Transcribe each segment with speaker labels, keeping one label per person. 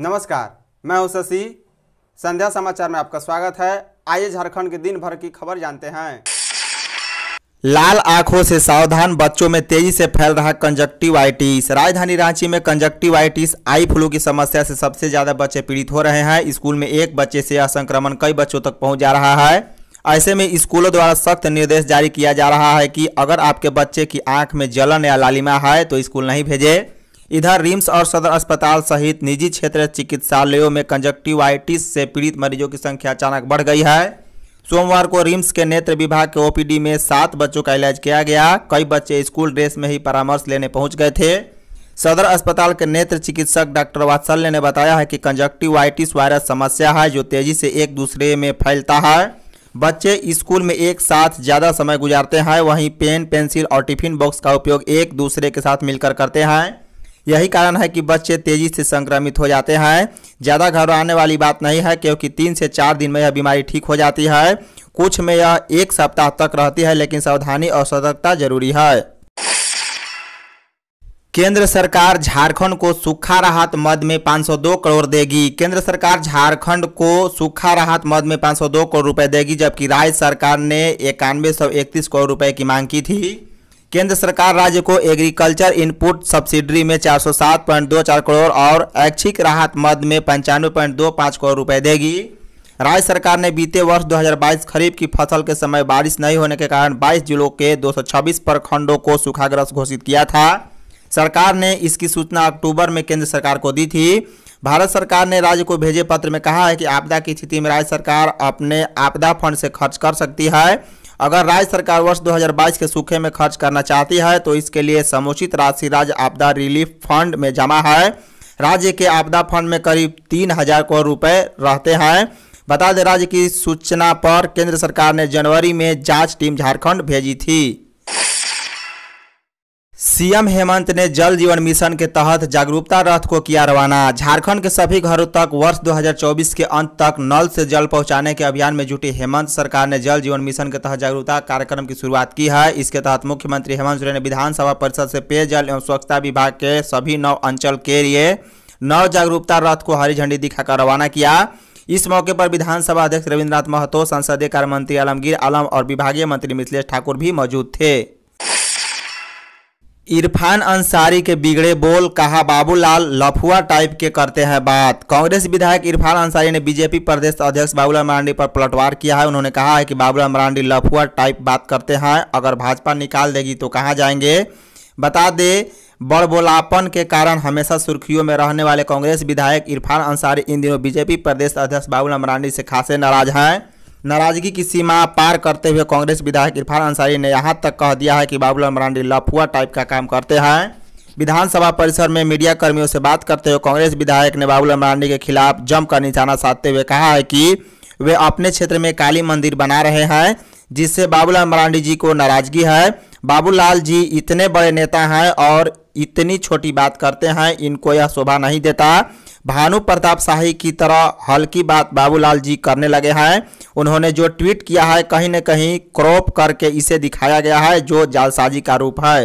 Speaker 1: नमस्कार मैं हूं शशि संध्या समाचार में आपका स्वागत है आइए झारखंड के दिन भर की खबर जानते हैं लाल आंखों से सावधान बच्चों में तेजी से फैल रहा कंजक्टिवाइटिस राजधानी रांची में कंजक्टिवाइटिस आई फ्लू की समस्या से सबसे ज़्यादा बच्चे पीड़ित हो रहे हैं स्कूल में एक बच्चे से यह संक्रमण कई बच्चों तक पहुंच जा रहा है ऐसे में स्कूलों द्वारा सख्त निर्देश जारी किया जा रहा है कि अगर आपके बच्चे की आंख में जलन या लालिमा है तो स्कूल नहीं भेजे इधर रिम्स और सदर अस्पताल सहित निजी क्षेत्र चिकित्सालयों में कंजक्टिवाइटिस से पीड़ित मरीजों की संख्या अचानक बढ़ गई है सोमवार को रिम्स के नेत्र विभाग के ओपीडी में सात बच्चों का इलाज किया गया कई बच्चे स्कूल ड्रेस में ही परामर्श लेने पहुंच गए थे सदर अस्पताल के नेत्र चिकित्सक डॉक्टर वात्सल्य ने बताया है कि कंजक्टिवाइटिस वायरस समस्या है जो तेजी से एक दूसरे में फैलता है बच्चे स्कूल में एक साथ ज़्यादा समय गुजारते हैं वहीं पेन पेंसिल और टिफिन बॉक्स का उपयोग एक दूसरे के साथ मिलकर करते हैं यही कारण है कि बच्चे तेज़ी से संक्रमित हो जाते हैं ज़्यादा घर आने वाली बात नहीं है क्योंकि तीन से चार दिन में यह बीमारी ठीक हो जाती है कुछ में यह एक सप्ताह तक रहती है लेकिन सावधानी और सतर्कता जरूरी है केंद्र सरकार झारखंड को सूखा राहत मद में 502 करोड़ देगी केंद्र सरकार झारखंड को सूखा राहत मद में 502 करोड़ रुपए देगी जबकि राज्य सरकार ने इक्यानवे सौ इकतीस करोड़ रुपए की मांग की थी केंद्र सरकार राज्य को एग्रीकल्चर इनपुट सब्सिडी में 407.24 करोड़ और ऐच्छिक राहत मद में पंचानवे करोड़ रुपए देगी राज्य सरकार ने बीते वर्ष 2022 खरीफ की फसल के समय बारिश नहीं होने के कारण 22 जिलों के 226 प्रखंडों को सूखाग्रस्त घोषित किया था सरकार ने इसकी सूचना अक्टूबर में केंद्र सरकार को दी थी भारत सरकार ने राज्य को भेजे पत्र में कहा है कि आपदा की स्थिति में राज्य सरकार अपने आपदा फंड से खर्च कर सकती है अगर राज्य सरकार वर्ष 2022 के सूखे में खर्च करना चाहती है तो इसके लिए समुचित राशि राज्य आपदा रिलीफ फंड में जमा है राज्य के आपदा फंड में करीब तीन हजार करोड़ रुपए रहते हैं बता दें राज्य की सूचना पर केंद्र सरकार ने जनवरी में जांच टीम झारखंड भेजी थी सीएम हेमंत ने जल जीवन मिशन के तहत जागरूकता रथ को किया रवाना झारखंड के सभी घरों तक वर्ष 2024 के अंत तक नल से जल पहुंचाने के अभियान में जुटी हेमंत सरकार ने जल जीवन मिशन के तहत जागरूकता कार्यक्रम की शुरुआत की है इसके तहत मुख्यमंत्री हेमंत सोरेन ने विधानसभा परिषद से पेयजल एवं स्वच्छता विभाग के सभी नौ अंचल के लिए नव जागरूकता रथ को हरी झंडी दिखाकर रवाना किया इस मौके पर विधानसभा अध्यक्ष रविन्द्रनाथ महतो संसदीय कार्य मंत्री आलमगीर आलम और विभागीय मंत्री मिथिलेश ठाकुर भी मौजूद थे इरफान अंसारी के बिगड़े बोल कहा बाबूलाल लफुआ टाइप के करते हैं बात कांग्रेस विधायक इरफान अंसारी ने बीजेपी प्रदेश अध्यक्ष बाबूलाल मरांडी पर पलटवार किया है उन्होंने कहा है कि बाबूलाल मरांडी लफुआ टाइप बात करते हैं अगर भाजपा निकाल देगी तो कहाँ जाएंगे बता दे बड़बोलापन के कारण हमेशा सुर्खियों में रहने वाले कांग्रेस विधायक इरफान अंसारी इन दिनों बीजेपी प्रदेश अध्यक्ष बाबूलाल मरांडी से खासे नाराज हैं नाराजगी की सीमा पार करते हुए कांग्रेस विधायक इरफान अंसारी ने यहाँ तक कह दिया है कि बाबूलाल मरांडी लफुआ टाइप का काम करते हैं विधानसभा परिसर में मीडिया कर्मियों से बात करते हुए कांग्रेस विधायक ने बाबूलाल मरांडी के खिलाफ जमकर निशाना साधते हुए कहा है कि वे अपने क्षेत्र में काली मंदिर बना रहे हैं जिससे बाबूलाल मरांडी जी को नाराजगी है बाबूलाल जी इतने बड़े नेता हैं और इतनी छोटी बात करते हैं इनको यह शोभा नहीं देता भानु प्रताप शाही की तरह हल्की बात बाबूलाल जी करने लगे हैं उन्होंने जो ट्वीट किया है कहीं न कहीं क्रॉप करके इसे दिखाया गया है जो जालसाजी का रूप है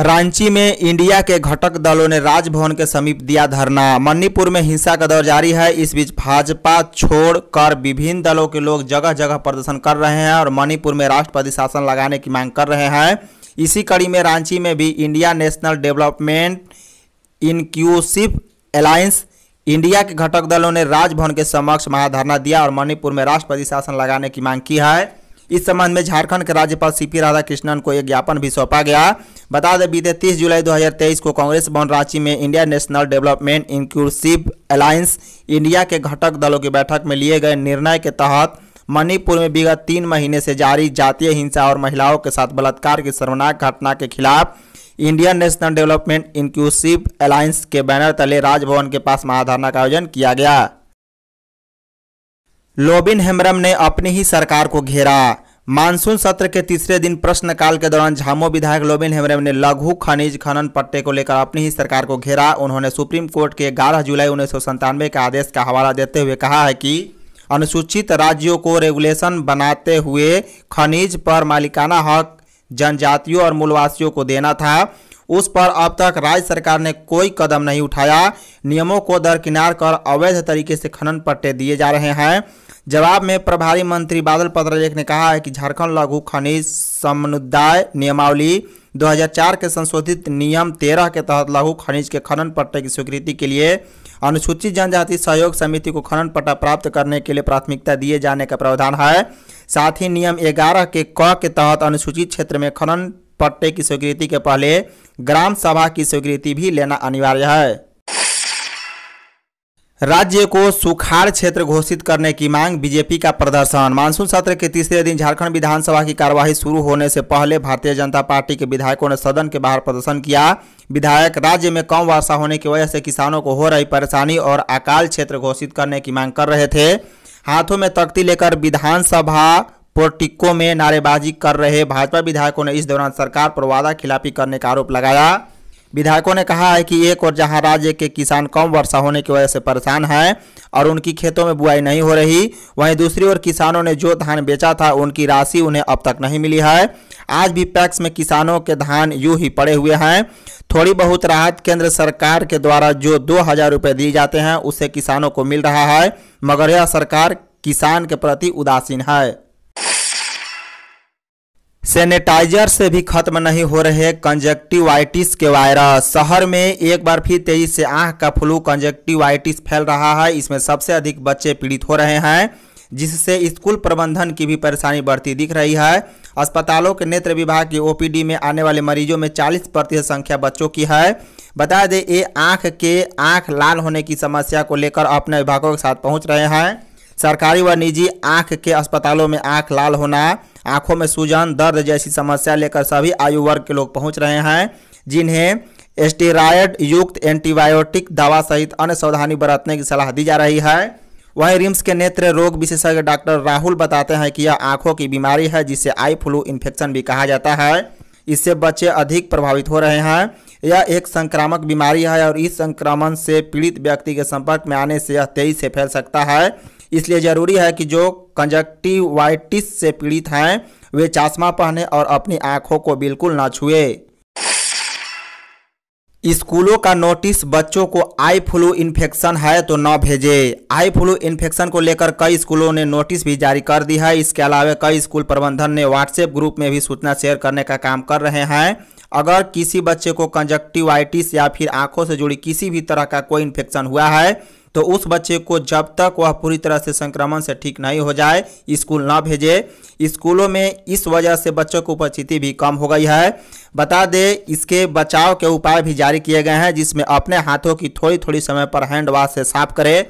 Speaker 1: रांची में इंडिया के घटक दलों ने राजभवन के समीप दिया धरना मणिपुर में हिंसा का दौर जारी है इस बीच भाजपा छोड़कर विभिन्न दलों के लोग जगह जगह प्रदर्शन कर रहे हैं और मणिपुर में राष्ट्रपति शासन लगाने की मांग कर रहे हैं इसी कड़ी में रांची में भी India national development inclusive alliance India के घटक दलों ने राजभवन के समक्ष महाधरना दिया और मणिपुर में राष्ट्रपति शासन लगाने की मांग की है इस संबंध में झारखंड के राज्यपाल सीपी राधाकृष्णन को एक ज्ञापन भी सौंपा गया बता दें बीते 30 जुलाई 2023 को कांग्रेस भवन रांची में India national development inclusive alliance India के घटक दलों की बैठक में लिए गए निर्णय के तहत मणिपुर में विगत तीन महीने से जारी जातीय हिंसा और महिलाओं के साथ बलात्कार की शर्मनाक घटना के खिलाफ Indian national development inclusive alliance के बैनर तले राजभवन के पास महाधरना का आयोजन किया गया लोबिन हेम्ब्रम ने अपनी ही सरकार को घेरा मानसून सत्र के तीसरे दिन प्रश्नकाल के दौरान झामो विधायक लोबिन हेम्ब्रम ने लघु खनिज खनन पट्टे को लेकर अपनी ही सरकार को घेरा उन्होंने सुप्रीम कोर्ट के ग्यारह जुलाई उन्नीस के आदेश का हवाला देते हुए कहा है कि अनुसूचित राज्यों को रेगुलेशन बनाते हुए खनिज पर मालिकाना हक जनजातियों और मूलवासियों को देना था उस पर अब तक राज्य सरकार ने कोई कदम नहीं उठाया नियमों को दरकिनार कर अवैध तरीके से खनन पट्टे दिए जा रहे हैं जवाब में प्रभारी मंत्री बादल पत्रलेख ने कहा है कि झारखंड लघु खनिज समुदाय नियमावली 2004 के संशोधित नियम 13 के तहत लघु खनिज के खनन पट्टे की स्वीकृति के लिए अनुसूचित जनजाति सहयोग समिति को खनन पट्टा प्राप्त करने के लिए प्राथमिकता दिए जाने का प्रावधान है साथ ही नियम ग्यारह के क के तहत अनुसूचित क्षेत्र में खनन पट्टे की स्वीकृति के पहले ग्राम सभा की स्वीकृति भी लेना अनिवार्य है राज्य को सुखाड़ क्षेत्र घोषित करने की मांग बीजेपी का प्रदर्शन मानसून सत्र के तीसरे दिन झारखंड विधानसभा की कार्यवाही शुरू होने से पहले भारतीय जनता पार्टी के विधायकों ने सदन के बाहर प्रदर्शन किया विधायक राज्य में कम वर्षा होने की वजह से किसानों को हो रही परेशानी और अकाल क्षेत्र घोषित करने की मांग कर रहे थे हाथों में तख्ती लेकर विधानसभा पोर्टिको में नारेबाजी कर रहे भाजपा विधायकों ने इस दौरान सरकार पर वादा खिलाफी करने का आरोप लगाया विधायकों ने कहा है कि एक और जहां राज्य के किसान कम वर्षा होने की वजह से परेशान हैं और उनकी खेतों में बुआई नहीं हो रही वहीं दूसरी ओर किसानों ने जो धान बेचा था उनकी राशि उन्हें अब तक नहीं मिली है आज भी पैक्स में किसानों के धान यूं ही पड़े हुए हैं थोड़ी बहुत राहत केंद्र सरकार के द्वारा जो दो हज़ार रुपये दिए जाते हैं उससे किसानों को मिल रहा है मगर यह सरकार किसान के प्रति उदासीन है सैनिटाइजर से भी खत्म नहीं हो रहे कंजक्टिवाइटिस के वायरस शहर में एक बार फिर तेजी से आंख का फ्लू कंजक्टिवाइटिस फैल रहा है इसमें सबसे अधिक बच्चे पीड़ित हो रहे हैं जिससे स्कूल प्रबंधन की भी परेशानी बढ़ती दिख रही है अस्पतालों के नेत्र विभाग की ओपीडी में आने वाले मरीजों में 40 प्रतिशत संख्या बच्चों की है बता दें ये आँख के आँख लाल होने की समस्या को लेकर अपने विभागों के साथ पहुँच रहे हैं सरकारी व निजी आँख के अस्पतालों में आँख लाल होना आंखों में सूजन दर्द जैसी समस्या लेकर सभी आयु वर्ग के लोग पहुंच रहे हैं जिन्हें स्टेरॉयड युक्त एंटीबायोटिक दवा सहित अन्य सावधानी बरतने की सलाह दी जा रही है वहीं रिम्स के नेत्र रोग विशेषज्ञ डॉक्टर राहुल बताते हैं कि यह आंखों की बीमारी है जिसे आई फ्लू इन्फेक्शन भी कहा जाता है इससे बच्चे अधिक प्रभावित हो रहे हैं यह एक संक्रामक बीमारी है और इस संक्रमण से पीड़ित व्यक्ति के संपर्क में आने से यह तेजी से फैल सकता है इसलिए ज़रूरी है कि जो कंजक्टिवाइटिस से पीड़ित हैं वे चश्मा पहने और अपनी आँखों को बिल्कुल ना छुए स्कूलों का नोटिस बच्चों को आई फ्लू इन्फेक्शन है तो न भेजे आई फ्लू इन्फेक्शन को लेकर कई स्कूलों ने नोटिस भी जारी कर दी है इसके अलावा कई स्कूल प्रबंधन ने व्हाट्सएप ग्रुप में भी सूचना शेयर करने का काम कर रहे हैं अगर किसी बच्चे को कंजक्टिवाइटिस या फिर आंखों से जुड़ी किसी भी तरह का कोई इन्फेक्शन हुआ है तो उस बच्चे को जब तक वह पूरी तरह से संक्रमण से ठीक नहीं हो जाए स्कूल ना भेजे स्कूलों में इस वजह से बच्चों की उपस्थिति भी कम हो गई है बता दें इसके बचाव के उपाय भी जारी किए गए हैं जिसमें अपने हाथों की थोड़ी थोड़ी समय पर हैंड वॉश से साफ करें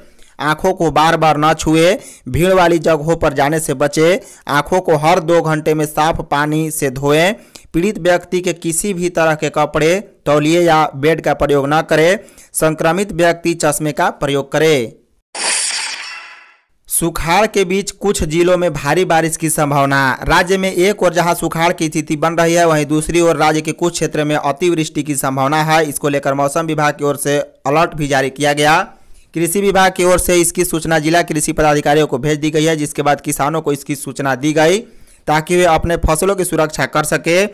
Speaker 1: आंखों को बार बार ना छुए भीड़ वाली जगहों पर जाने से बचे आंखों को हर दो घंटे में साफ पानी से धोएं पीड़ित व्यक्ति के किसी भी तरह के कपड़े तौलिए या बेड का प्रयोग न करे संक्रमित व्यक्ति चश्मे का प्रयोग करे सुखाड़ के बीच कुछ जिलों में भारी बारिश की संभावना राज्य में एक और जहां सुखाड़ की स्थिति बन रही है वहीं दूसरी ओर राज्य के कुछ क्षेत्र में अतिवृष्टि की संभावना है इसको लेकर मौसम विभाग की ओर से अलर्ट भी जारी किया गया कृषि विभाग की ओर से इसकी सूचना जिला कृषि पदाधिकारियों को भेज दी गई है जिसके बाद किसानों को इसकी सूचना दी गई ताकि वे अपने फसलों की सुरक्षा कर सके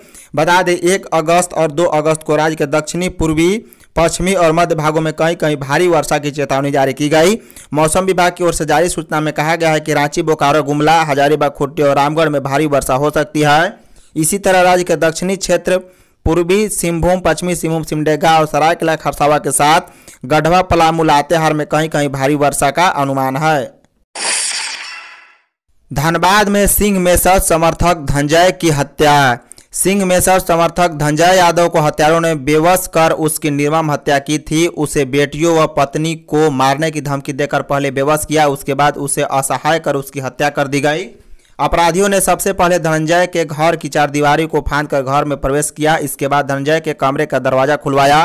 Speaker 1: बता दें एक अगस्त और दो अगस्त को राज्य के दक्षिणी पूर्वी पश्चिमी और मध्य भागों में कहीं कहीं भारी वर्षा की चेतावनी जारी की गई मौसम विभाग की ओर से जारी सूचना में कहा गया है कि रांची बोकारो गुमला हजारीबाग खुट्टी और रामगढ़ में भारी वर्षा हो सकती है इसी तरह राज्य के दक्षिणी क्षेत्र पूर्वी सिंहभूम पश्चिमी सिंहभूम सिमडेगा और सरायकला खरसावा के साथ गढ़वा पलामू लातेहार में कहीं कहीं भारी वर्षा का अनुमान है धनबाद में सिंह मेसर समर्थक धनजय की हत्या सिंह मेसर समर्थक धनजय यादव को हत्यारों ने बेवस कर उसकी निर्मम हत्या की थी उसे बेटियों व पत्नी को मारने की धमकी देकर पहले बेवस किया उसके बाद उसे असहाय कर उसकी हत्या कर दी गई अपराधियों ने सबसे पहले धनंजय के घर की चार दीवारी को फांद कर घर में प्रवेश किया इसके बाद धनंजय के कमरे का दरवाजा खुलवाया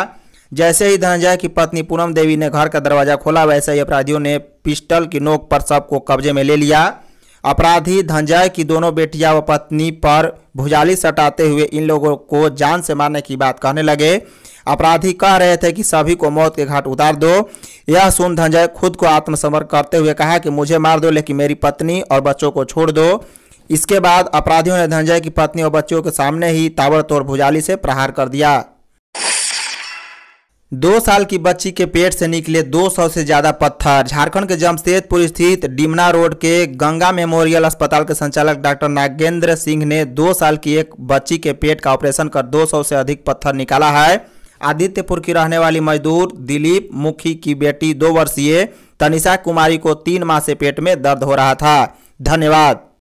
Speaker 1: जैसे ही धनंजय की पत्नी पूनम देवी ने घर का दरवाजा खोला वैसे ही अपराधियों ने पिस्टल की नोक पर सबको कब्जे में ले लिया अपराधी धंजय की दोनों बेटियां व पत्नी पर भुजाली सटाते हुए इन लोगों को जान से मारने की बात कहने लगे अपराधी कह रहे थे कि सभी को मौत के घाट उतार दो यह सुन धनजय खुद को आत्मसमर्पण करते हुए कहा कि मुझे मार दो लेकिन मेरी पत्नी और बच्चों को छोड़ दो इसके बाद अपराधियों ने धनजय की पत्नी और बच्चों के सामने ही ताबड़तोड़ भुजाली से प्रहार कर दिया दो साल की बच्ची के पेट से निकले 200 से ज्यादा पत्थर झारखंड के जमशेदपुर स्थित डिमना रोड के गंगा मेमोरियल अस्पताल के संचालक डॉक्टर नागेंद्र सिंह ने दो साल की एक बच्ची के पेट का ऑपरेशन कर 200 से अधिक पत्थर निकाला है आदित्यपुर की रहने वाली मजदूर दिलीप मुखी की बेटी दो वर्षीय तनिषा कुमारी को तीन माह से पेट में दर्द हो रहा था धन्यवाद